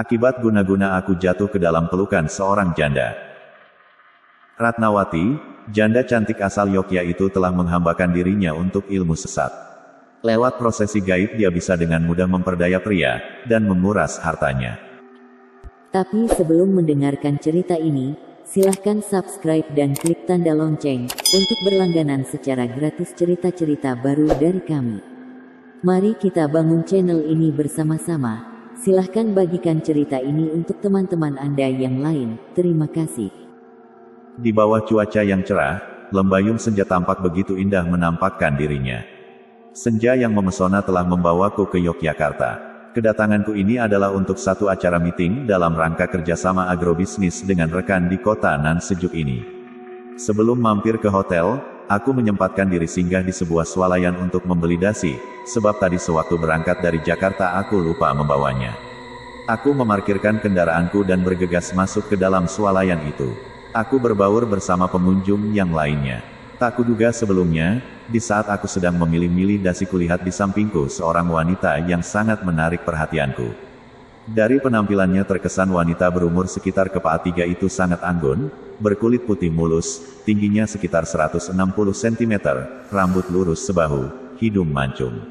Akibat guna-guna aku jatuh ke dalam pelukan seorang janda. Ratnawati, janda cantik asal Yogyakarta itu telah menghambakan dirinya untuk ilmu sesat. Lewat prosesi gaib dia bisa dengan mudah memperdaya pria, dan menguras hartanya. Tapi sebelum mendengarkan cerita ini, silahkan subscribe dan klik tanda lonceng, untuk berlangganan secara gratis cerita-cerita baru dari kami. Mari kita bangun channel ini bersama-sama. Silahkan bagikan cerita ini untuk teman-teman Anda yang lain. Terima kasih. Di bawah cuaca yang cerah, lembayung senja tampak begitu indah menampakkan dirinya. Senja yang memesona telah membawaku ke Yogyakarta. Kedatanganku ini adalah untuk satu acara meeting dalam rangka kerjasama agrobisnis dengan rekan di kota nan sejuk ini. Sebelum mampir ke hotel, aku menyempatkan diri singgah di sebuah swalayan untuk membeli dasi, sebab tadi sewaktu berangkat dari Jakarta aku lupa membawanya. Aku memarkirkan kendaraanku dan bergegas masuk ke dalam swalayan itu. Aku berbaur bersama pengunjung yang lainnya. Tak kuduga sebelumnya, di saat aku sedang memilih-milih dasi kulihat di sampingku seorang wanita yang sangat menarik perhatianku. Dari penampilannya terkesan wanita berumur sekitar kepala tiga itu sangat anggun, berkulit putih mulus, tingginya sekitar 160 cm, rambut lurus sebahu, hidung mancung.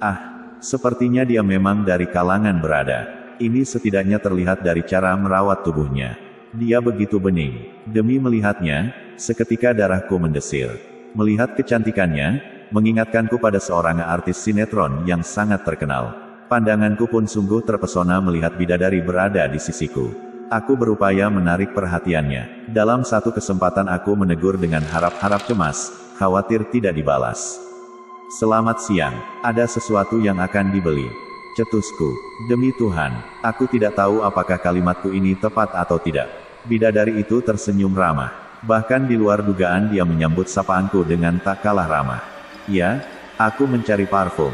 Ah, sepertinya dia memang dari kalangan berada. Ini setidaknya terlihat dari cara merawat tubuhnya. Dia begitu bening. Demi melihatnya, seketika darahku mendesir. Melihat kecantikannya, mengingatkanku pada seorang artis sinetron yang sangat terkenal. Pandanganku pun sungguh terpesona melihat bidadari berada di sisiku. Aku berupaya menarik perhatiannya. Dalam satu kesempatan aku menegur dengan harap-harap cemas, khawatir tidak dibalas. Selamat siang, ada sesuatu yang akan dibeli. Cetusku, demi Tuhan, aku tidak tahu apakah kalimatku ini tepat atau tidak. Bidadari itu tersenyum ramah. Bahkan di luar dugaan dia menyambut sapaanku dengan tak kalah ramah. Ya, aku mencari parfum.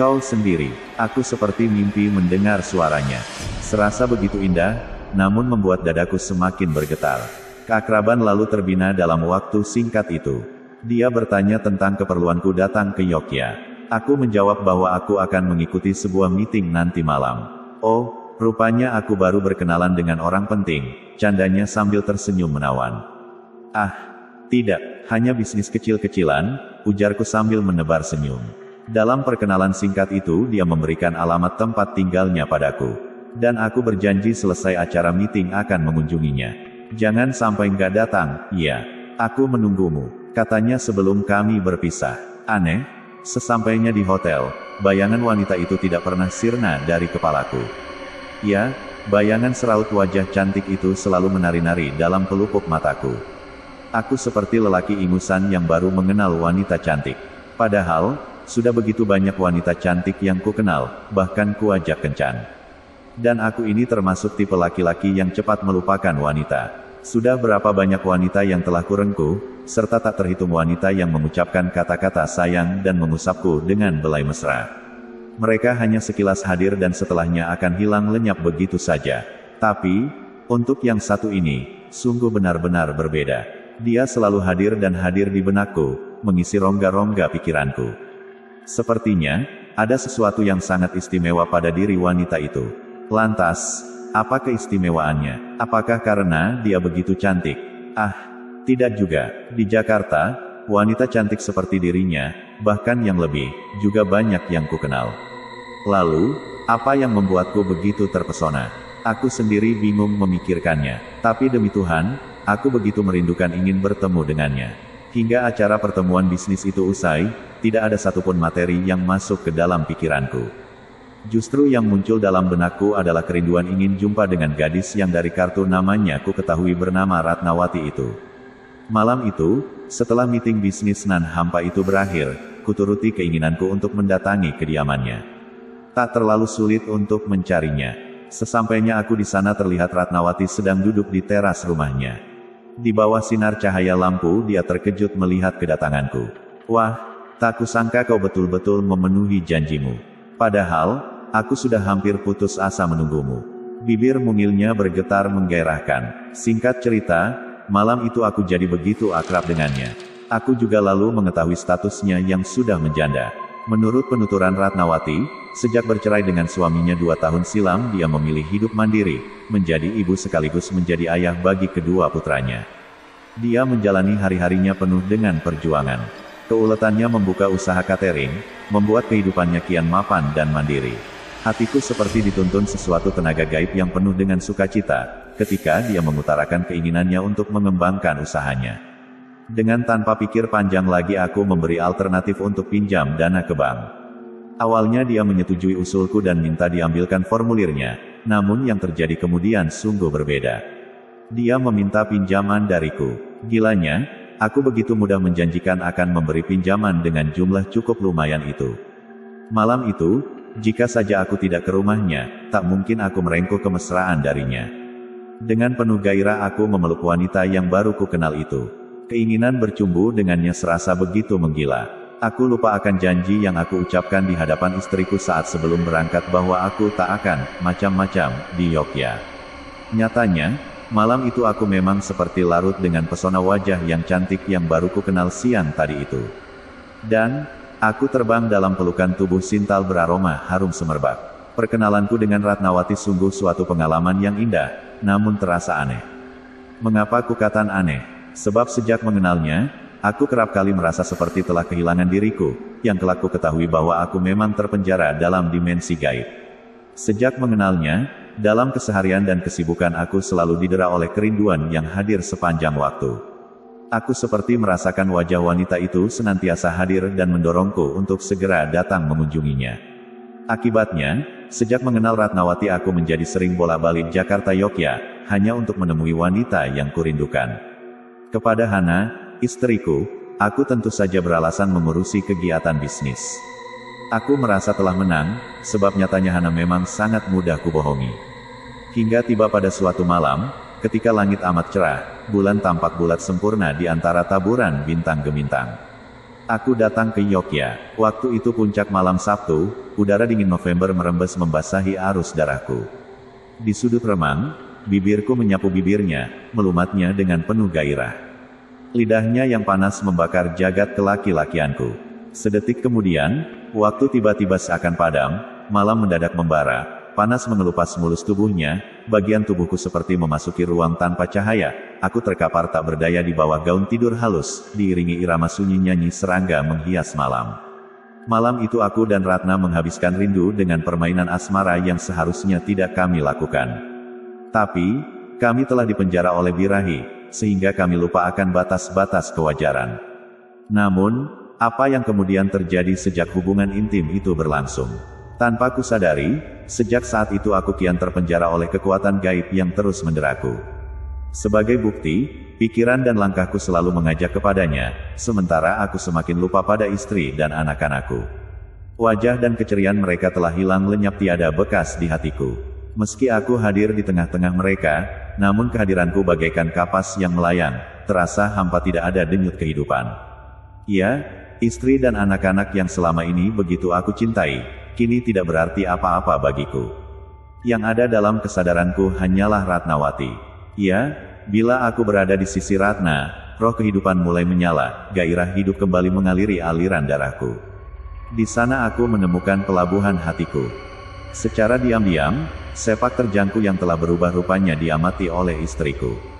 Kau sendiri, aku seperti mimpi mendengar suaranya. Serasa begitu indah, namun membuat dadaku semakin bergetar. Keakraban lalu terbina dalam waktu singkat itu. Dia bertanya tentang keperluanku datang ke Yogyakarta. Aku menjawab bahwa aku akan mengikuti sebuah meeting nanti malam. Oh, rupanya aku baru berkenalan dengan orang penting, candanya sambil tersenyum menawan. Ah, tidak, hanya bisnis kecil-kecilan, ujarku sambil menebar senyum. Dalam perkenalan singkat itu dia memberikan alamat tempat tinggalnya padaku. Dan aku berjanji selesai acara meeting akan mengunjunginya. Jangan sampai nggak datang, iya, Aku menunggumu, katanya sebelum kami berpisah. Aneh? Sesampainya di hotel, bayangan wanita itu tidak pernah sirna dari kepalaku. Ya, bayangan seraut wajah cantik itu selalu menari-nari dalam pelupuk mataku. Aku seperti lelaki ingusan yang baru mengenal wanita cantik. Padahal, sudah begitu banyak wanita cantik yang ku kenal, bahkan ku ajak kencan. Dan aku ini termasuk tipe laki-laki yang cepat melupakan wanita. Sudah berapa banyak wanita yang telah kurengku, serta tak terhitung wanita yang mengucapkan kata-kata sayang dan mengusapku dengan belai mesra. Mereka hanya sekilas hadir dan setelahnya akan hilang lenyap begitu saja. Tapi, untuk yang satu ini, sungguh benar-benar berbeda. Dia selalu hadir dan hadir di benakku, mengisi rongga-rongga pikiranku. Sepertinya, ada sesuatu yang sangat istimewa pada diri wanita itu. Lantas, apa keistimewaannya? Apakah karena dia begitu cantik? Ah, tidak juga. Di Jakarta, wanita cantik seperti dirinya, bahkan yang lebih, juga banyak yang kukenal. Lalu, apa yang membuatku begitu terpesona? Aku sendiri bingung memikirkannya. Tapi demi Tuhan, aku begitu merindukan ingin bertemu dengannya. Hingga acara pertemuan bisnis itu usai, tidak ada satupun materi yang masuk ke dalam pikiranku. Justru yang muncul dalam benakku adalah kerinduan ingin jumpa dengan gadis yang dari kartu namanya ku ketahui bernama Ratnawati itu. Malam itu, setelah meeting bisnis nan hampa itu berakhir, kuturuti keinginanku untuk mendatangi kediamannya. Tak terlalu sulit untuk mencarinya. Sesampainya aku di sana terlihat Ratnawati sedang duduk di teras rumahnya. Di bawah sinar cahaya lampu, dia terkejut melihat kedatanganku. Wah, tak kusangka kau betul-betul memenuhi janjimu. Padahal, aku sudah hampir putus asa menunggumu. Bibir mungilnya bergetar menggairahkan. Singkat cerita, malam itu aku jadi begitu akrab dengannya. Aku juga lalu mengetahui statusnya yang sudah menjanda. Menurut penuturan Ratnawati, sejak bercerai dengan suaminya dua tahun silam dia memilih hidup mandiri, menjadi ibu sekaligus menjadi ayah bagi kedua putranya. Dia menjalani hari-harinya penuh dengan perjuangan. Keuletannya membuka usaha catering, membuat kehidupannya kian mapan dan mandiri. Hatiku seperti dituntun sesuatu tenaga gaib yang penuh dengan sukacita, ketika dia mengutarakan keinginannya untuk mengembangkan usahanya. Dengan tanpa pikir panjang lagi aku memberi alternatif untuk pinjam dana ke bank. Awalnya dia menyetujui usulku dan minta diambilkan formulirnya, namun yang terjadi kemudian sungguh berbeda. Dia meminta pinjaman dariku. Gilanya, aku begitu mudah menjanjikan akan memberi pinjaman dengan jumlah cukup lumayan itu. Malam itu, jika saja aku tidak ke rumahnya, tak mungkin aku merengkuh kemesraan darinya. Dengan penuh gairah aku memeluk wanita yang baru ku kenal itu. Keinginan bercumbu dengannya serasa begitu menggila. Aku lupa akan janji yang aku ucapkan di hadapan istriku saat sebelum berangkat bahwa aku tak akan macam-macam di Yogyakarta. Nyatanya, Malam itu aku memang seperti larut dengan pesona wajah yang cantik yang baru kenal siang tadi itu. Dan, aku terbang dalam pelukan tubuh Sintal beraroma harum semerbak. Perkenalanku dengan Ratnawati sungguh suatu pengalaman yang indah, namun terasa aneh. Mengapa kukatan aneh? Sebab sejak mengenalnya, aku kerap kali merasa seperti telah kehilangan diriku, yang kelak ku ketahui bahwa aku memang terpenjara dalam dimensi gaib. Sejak mengenalnya, dalam keseharian dan kesibukan aku selalu didera oleh kerinduan yang hadir sepanjang waktu. Aku seperti merasakan wajah wanita itu senantiasa hadir dan mendorongku untuk segera datang mengunjunginya. Akibatnya, sejak mengenal Ratnawati aku menjadi sering bola-balik Jakarta Yogyakarta, hanya untuk menemui wanita yang kurindukan. Kepada Hana, istriku, aku tentu saja beralasan mengurusi kegiatan bisnis. Aku merasa telah menang, sebab nyatanya Hana memang sangat mudah kubohongi. Hingga tiba pada suatu malam, ketika langit amat cerah, bulan tampak bulat sempurna di antara taburan bintang gemintang. Aku datang ke Yogyakarta. Waktu itu puncak malam Sabtu, udara dingin November merembes membasahi arus darahku. Di sudut remang, bibirku menyapu bibirnya, melumatnya dengan penuh gairah. Lidahnya yang panas membakar jagat kelaki-lakianku. Sedetik kemudian, Waktu tiba-tiba seakan padam, malam mendadak membara, panas mengelupas mulus tubuhnya, bagian tubuhku seperti memasuki ruang tanpa cahaya, aku terkapar tak berdaya di bawah gaun tidur halus, diiringi irama sunyi nyanyi serangga menghias malam. Malam itu aku dan Ratna menghabiskan rindu dengan permainan asmara yang seharusnya tidak kami lakukan. Tapi, kami telah dipenjara oleh birahi, sehingga kami lupa akan batas-batas kewajaran. Namun, apa yang kemudian terjadi sejak hubungan intim itu berlangsung? Tanpa kusadari, sejak saat itu aku kian terpenjara oleh kekuatan gaib yang terus menderaku. Sebagai bukti, pikiran dan langkahku selalu mengajak kepadanya, sementara aku semakin lupa pada istri dan anak-anakku. Wajah dan keceriaan mereka telah hilang lenyap tiada bekas di hatiku. Meski aku hadir di tengah-tengah mereka, namun kehadiranku bagaikan kapas yang melayang, terasa hampa tidak ada denyut kehidupan. Ya, Istri dan anak-anak yang selama ini begitu aku cintai, kini tidak berarti apa-apa bagiku. Yang ada dalam kesadaranku hanyalah Ratnawati. Ya, bila aku berada di sisi Ratna, roh kehidupan mulai menyala, gairah hidup kembali mengaliri aliran darahku. Di sana aku menemukan pelabuhan hatiku. Secara diam-diam, sepak terjangku yang telah berubah rupanya diamati oleh istriku.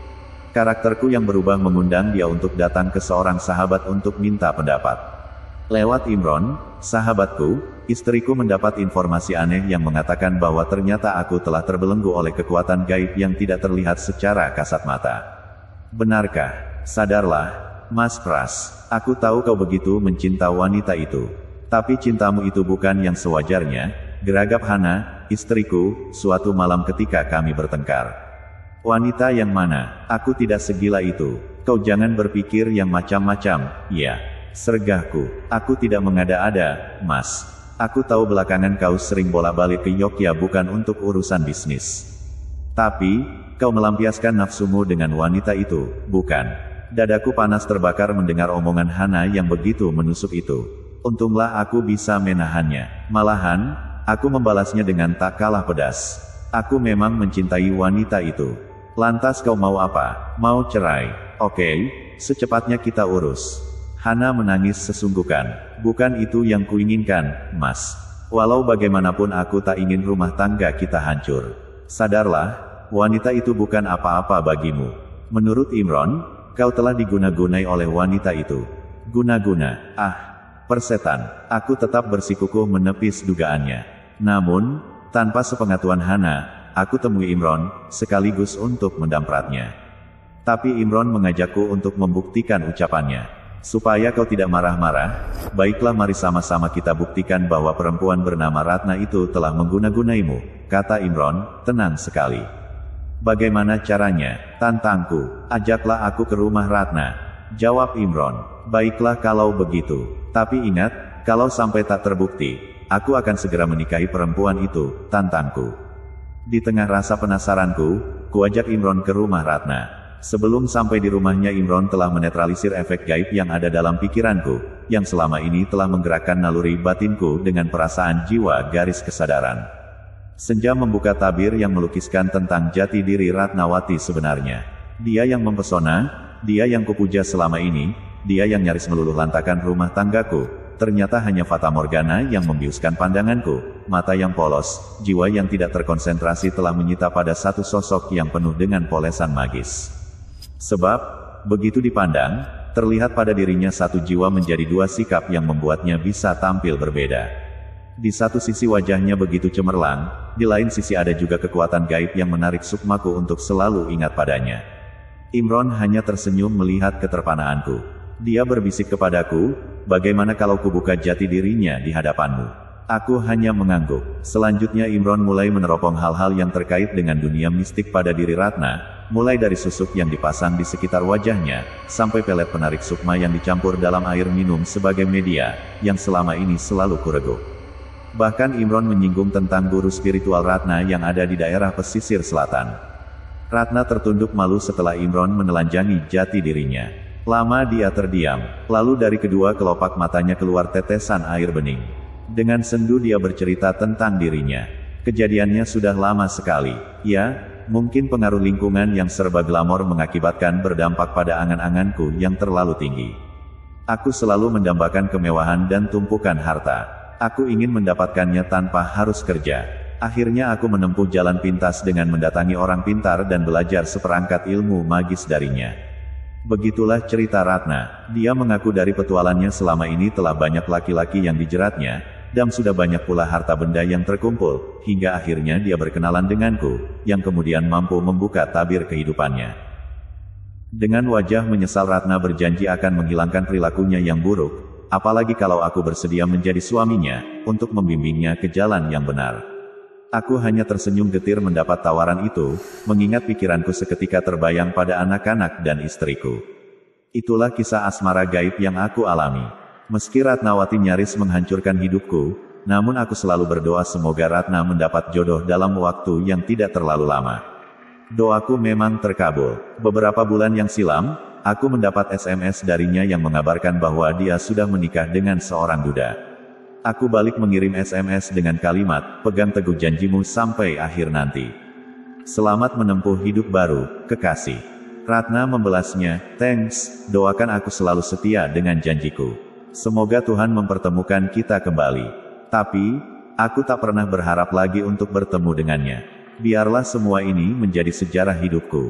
Karakterku yang berubah mengundang dia untuk datang ke seorang sahabat untuk minta pendapat. Lewat Imron, sahabatku, istriku mendapat informasi aneh yang mengatakan bahwa ternyata aku telah terbelenggu oleh kekuatan gaib yang tidak terlihat secara kasat mata. Benarkah? Sadarlah, Mas Pras, aku tahu kau begitu mencinta wanita itu. Tapi cintamu itu bukan yang sewajarnya, geragap Hana, istriku, suatu malam ketika kami bertengkar. Wanita yang mana? Aku tidak segila itu. Kau jangan berpikir yang macam-macam, ya. Sergahku, aku tidak mengada-ada, mas. Aku tahu belakangan kau sering bola-balik ke Yogyakarta ya, bukan untuk urusan bisnis. Tapi, kau melampiaskan nafsumu dengan wanita itu, bukan? Dadaku panas terbakar mendengar omongan Hana yang begitu menusuk itu. Untunglah aku bisa menahannya. Malahan, aku membalasnya dengan tak kalah pedas. Aku memang mencintai wanita itu. Lantas kau mau apa? Mau cerai? Oke, okay, secepatnya kita urus. Hana menangis sesungguhkan. Bukan itu yang kuinginkan, mas. Walau bagaimanapun aku tak ingin rumah tangga kita hancur. Sadarlah, wanita itu bukan apa-apa bagimu. Menurut Imron, kau telah diguna-gunai oleh wanita itu. Guna-guna, ah, persetan, aku tetap bersikukuh menepis dugaannya. Namun, tanpa sepengatuan Hana, aku temui Imron, sekaligus untuk mendampratnya. Tapi Imron mengajakku untuk membuktikan ucapannya. Supaya kau tidak marah-marah, baiklah mari sama-sama kita buktikan bahwa perempuan bernama Ratna itu telah mengguna-gunaimu, kata Imron, tenang sekali. Bagaimana caranya? Tantangku, ajaklah aku ke rumah Ratna. Jawab Imron, baiklah kalau begitu. Tapi ingat, kalau sampai tak terbukti, aku akan segera menikahi perempuan itu, tantangku. Di tengah rasa penasaranku, kuajak Imron ke rumah Ratna. Sebelum sampai di rumahnya Imron telah menetralisir efek gaib yang ada dalam pikiranku, yang selama ini telah menggerakkan naluri batinku dengan perasaan jiwa garis kesadaran. Senja membuka tabir yang melukiskan tentang jati diri Ratnawati sebenarnya. Dia yang mempesona, dia yang kupuja selama ini, dia yang nyaris meluluh lantakan rumah tanggaku, ternyata hanya Fata Morgana yang membiuskan pandanganku, mata yang polos, jiwa yang tidak terkonsentrasi telah menyita pada satu sosok yang penuh dengan polesan magis. Sebab, begitu dipandang, terlihat pada dirinya satu jiwa menjadi dua sikap yang membuatnya bisa tampil berbeda. Di satu sisi wajahnya begitu cemerlang, di lain sisi ada juga kekuatan gaib yang menarik sukmaku untuk selalu ingat padanya. Imron hanya tersenyum melihat keterpanaanku. Dia berbisik kepadaku, bagaimana kalau kubuka jati dirinya di hadapanmu? Aku hanya mengangguk. Selanjutnya Imron mulai meneropong hal-hal yang terkait dengan dunia mistik pada diri Ratna, mulai dari susuk yang dipasang di sekitar wajahnya, sampai pelet penarik sukma yang dicampur dalam air minum sebagai media, yang selama ini selalu kureguk. Bahkan Imron menyinggung tentang guru spiritual Ratna yang ada di daerah pesisir selatan. Ratna tertunduk malu setelah Imron menelanjangi jati dirinya. Lama dia terdiam, lalu dari kedua kelopak matanya keluar tetesan air bening. Dengan sendu dia bercerita tentang dirinya. Kejadiannya sudah lama sekali, ya, mungkin pengaruh lingkungan yang serba glamor mengakibatkan berdampak pada angan-anganku yang terlalu tinggi. Aku selalu mendambakan kemewahan dan tumpukan harta. Aku ingin mendapatkannya tanpa harus kerja. Akhirnya aku menempuh jalan pintas dengan mendatangi orang pintar dan belajar seperangkat ilmu magis darinya. Begitulah cerita Ratna, dia mengaku dari petualannya selama ini telah banyak laki-laki yang dijeratnya, dan sudah banyak pula harta benda yang terkumpul, hingga akhirnya dia berkenalan denganku, yang kemudian mampu membuka tabir kehidupannya. Dengan wajah menyesal Ratna berjanji akan menghilangkan perilakunya yang buruk, apalagi kalau aku bersedia menjadi suaminya, untuk membimbingnya ke jalan yang benar. Aku hanya tersenyum getir mendapat tawaran itu, mengingat pikiranku seketika terbayang pada anak-anak dan istriku. Itulah kisah asmara gaib yang aku alami. Meski Ratnawati nyaris menghancurkan hidupku, namun aku selalu berdoa semoga Ratna mendapat jodoh dalam waktu yang tidak terlalu lama. Doaku memang terkabul. Beberapa bulan yang silam, aku mendapat SMS darinya yang mengabarkan bahwa dia sudah menikah dengan seorang duda. Aku balik mengirim SMS dengan kalimat, pegang teguh janjimu sampai akhir nanti. Selamat menempuh hidup baru, kekasih. Ratna membelasnya, thanks, doakan aku selalu setia dengan janjiku. Semoga Tuhan mempertemukan kita kembali. Tapi, aku tak pernah berharap lagi untuk bertemu dengannya. Biarlah semua ini menjadi sejarah hidupku.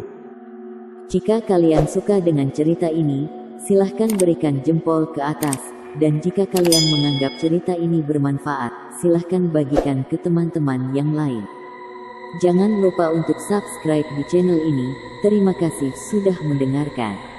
Jika kalian suka dengan cerita ini, silahkan berikan jempol ke atas. Dan jika kalian menganggap cerita ini bermanfaat, silahkan bagikan ke teman-teman yang lain. Jangan lupa untuk subscribe di channel ini. Terima kasih sudah mendengarkan.